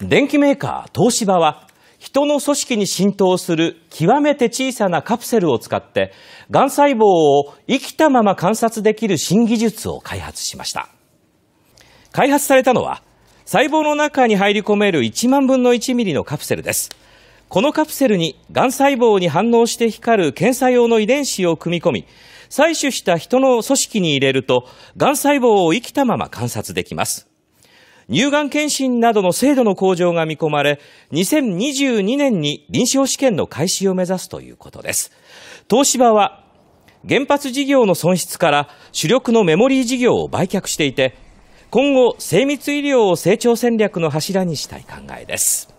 電機メーカー東芝は人の組織に浸透する極めて小さなカプセルを使ってがん細胞を生きたまま観察できる新技術を開発しました開発されたのは細胞の中に入り込める1万分の1ミリのカプセルですこのカプセルにがん細胞に反応して光る検査用の遺伝子を組み込み採取した人の組織に入れるとがん細胞を生きたまま観察できます乳がん検診などの精度の向上が見込まれ、2022年に臨床試験の開始を目指すということです。東芝は、原発事業の損失から主力のメモリー事業を売却していて、今後、精密医療を成長戦略の柱にしたい考えです。